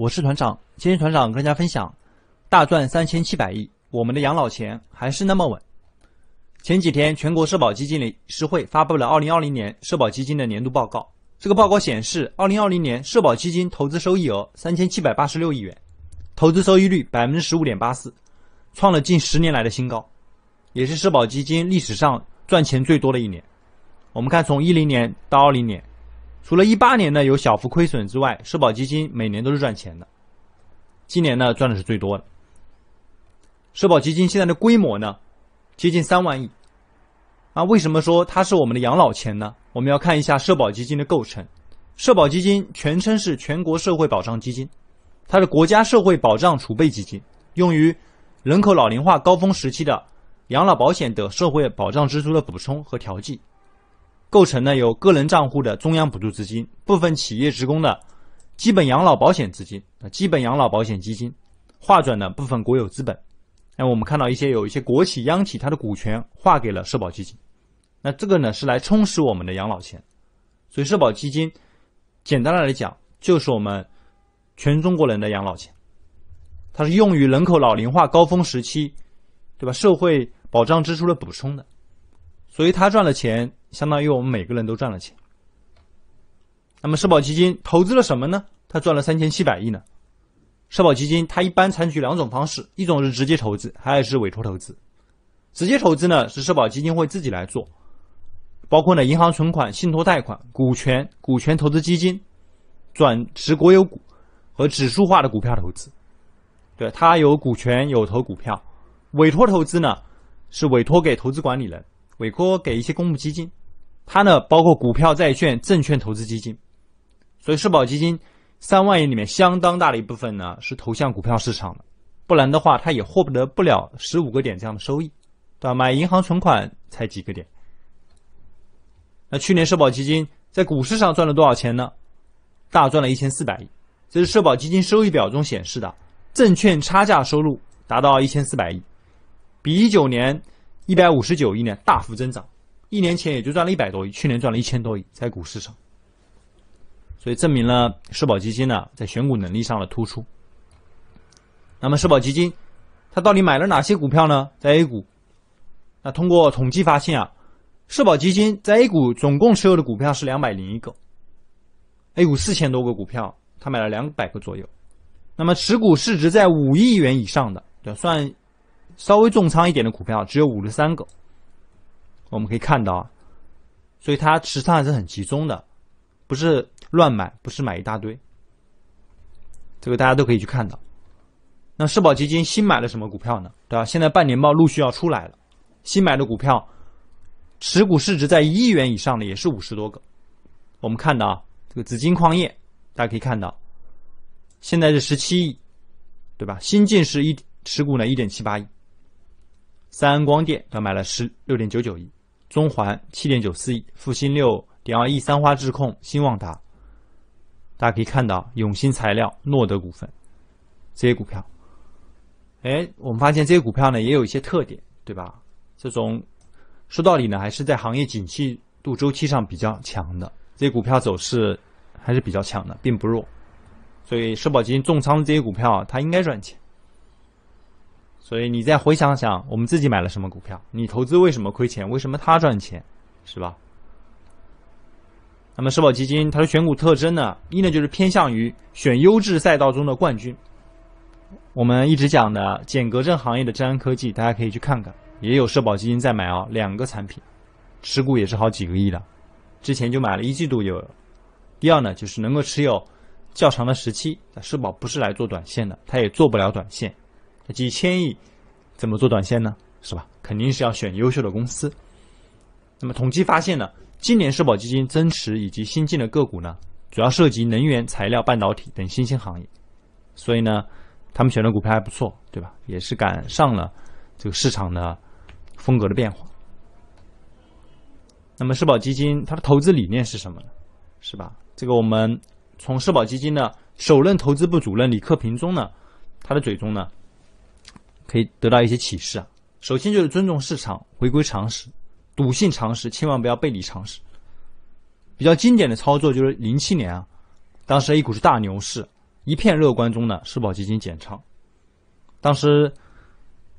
我是团长，今天团长跟大家分享，大赚三千七百亿，我们的养老钱还是那么稳。前几天，全国社保基金理事会发布了二零二零年社保基金的年度报告。这个报告显示，二零二零年社保基金投资收益额三千七百八十六亿元，投资收益率百分之十五点八四，创了近十年来的新高，也是社保基金历史上赚钱最多的一年。我们看从一零年到二零年。除了一八年呢有小幅亏损之外，社保基金每年都是赚钱的，今年呢赚的是最多的。社保基金现在的规模呢接近三万亿，啊，为什么说它是我们的养老钱呢？我们要看一下社保基金的构成。社保基金全称是全国社会保障基金，它是国家社会保障储备基金，用于人口老龄化高峰时期的养老保险等社会保障支出的补充和调剂。构成呢，有个人账户的中央补助资金，部分企业职工的基本养老保险资金啊，基本养老保险基金划转的部分国有资本。哎，我们看到一些有一些国企、央企，它的股权划给了社保基金。那这个呢，是来充实我们的养老钱。所以，社保基金简单的来讲，就是我们全中国人的养老钱。它是用于人口老龄化高峰时期，对吧？社会保障支出的补充的。所以，他赚了钱。相当于我们每个人都赚了钱，那么社保基金投资了什么呢？它赚了三千七百亿呢。社保基金它一般采取两种方式，一种是直接投资，还有是委托投资。直接投资呢是社保基金会自己来做，包括呢银行存款、信托贷款、股权、股权投资基金、转持国有股和指数化的股票投资。对，它有股权，有投股票。委托投资呢是委托给投资管理人，委托给一些公募基金。它呢，包括股票、债券、证券投资基金，所以社保基金三万亿里面相当大的一部分呢是投向股票市场的，不然的话它也获不得不了十五个点这样的收益，对吧？买银行存款才几个点。那去年社保基金在股市上赚了多少钱呢？大赚了一千四百亿，这是社保基金收益表中显示的证券差价收入达到一千四百亿，比一九年一百五十九亿呢大幅增长。一年前也就赚了一百多亿，去年赚了一千多亿，在股市上，所以证明了社保基金呢在选股能力上的突出。那么社保基金，它到底买了哪些股票呢？在 A 股，那通过统计发现啊，社保基金在 A 股总共持有的股票是两百零一个，A 股四千多个股票，它买了两百个左右。那么，持股市值在五亿元以上的，对，算稍微重仓一点的股票，只有五十三个。我们可以看到，所以它持仓还是很集中的，不是乱买，不是买一大堆。这个大家都可以去看到。那社保基金新买了什么股票呢？对吧？现在半年报陆续要出来了，新买的股票，持股市值在一亿元以上的也是五十多个。我们看到啊，这个紫金矿业，大家可以看到，现在是十七亿，对吧？新进是一持股呢一点七八亿。三安光电它买了十六点九九亿。中环七点九四亿，复星六点二亿，三花智控、新旺达，大家可以看到，永兴材料、诺德股份这些股票。哎，我们发现这些股票呢也有一些特点，对吧？这种说到底呢，还是在行业景气度周期上比较强的，这些股票走势还是比较强的，并不弱。所以社保基金重仓这些股票，它应该赚钱。所以你再回想想，我们自己买了什么股票？你投资为什么亏钱？为什么他赚钱？是吧？那么社保基金它的选股特征呢？一呢就是偏向于选优质赛道中的冠军，我们一直讲的减格证行业的真安科技，大家可以去看看，也有社保基金在买哦，两个产品，持股也是好几个亿的，之前就买了一季度有。第二呢就是能够持有较长的时期，社保不是来做短线的，它也做不了短线。几千亿，怎么做短线呢？是吧？肯定是要选优秀的公司。那么统计发现呢，今年社保基金增持以及新进的个股呢，主要涉及能源、材料、半导体等新兴行业。所以呢，他们选的股票还不错，对吧？也是赶上了这个市场的风格的变化。那么社保基金它的投资理念是什么呢？是吧？这个我们从社保基金的首任投资部主任李克平中呢，他的嘴中呢。可以得到一些启示啊。首先就是尊重市场，回归常识，笃信常识，千万不要背离常识。比较经典的操作就是零七年啊，当时 A 股是大牛市，一片乐观中呢，社保基金减仓。当时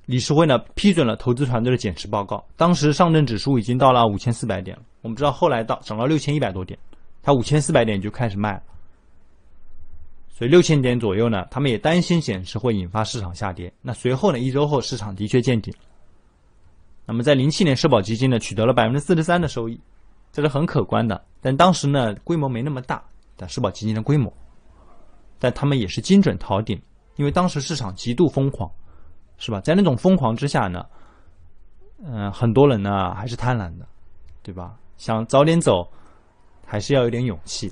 理事会呢批准了投资团队的减持报告。当时上证指数已经到了五千四百点我们知道后来到涨到六千一百多点，它五千四百点就开始卖。所以六千点左右呢，他们也担心显示会引发市场下跌。那随后呢，一周后市场的确见顶。那么在零七年社保基金呢取得了百分之四十三的收益，这是很可观的。但当时呢规模没那么大，但社保基金的规模，但他们也是精准逃顶，因为当时市场极度疯狂，是吧？在那种疯狂之下呢，嗯，很多人呢还是贪婪的，对吧？想早点走，还是要有点勇气。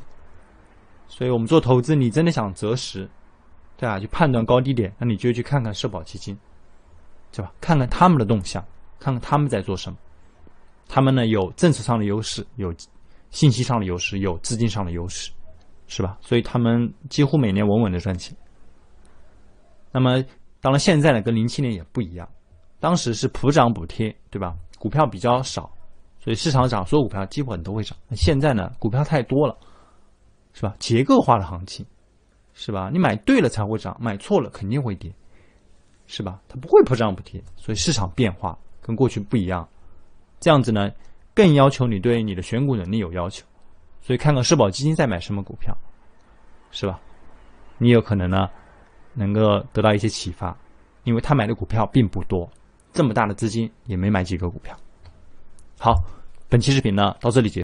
所以，我们做投资，你真的想择时，对吧？去判断高低点，那你就去看看社保基金，对吧？看看他们的动向，看看他们在做什么。他们呢，有政策上的优势，有信息上的优势，有资金上的优势，是吧？所以他们几乎每年稳稳的赚钱。那么，当然现在呢，跟零七年也不一样，当时是普涨补贴，对吧？股票比较少，所以市场涨，所有股票基本都会涨。那现在呢，股票太多了。是吧？结构化的行情，是吧？你买对了才会涨，买错了肯定会跌，是吧？它不会破涨不跌，所以市场变化跟过去不一样，这样子呢，更要求你对你的选股能力有要求。所以看看社保基金在买什么股票，是吧？你有可能呢，能够得到一些启发，因为他买的股票并不多，这么大的资金也没买几个股票。好，本期视频呢到这里结束。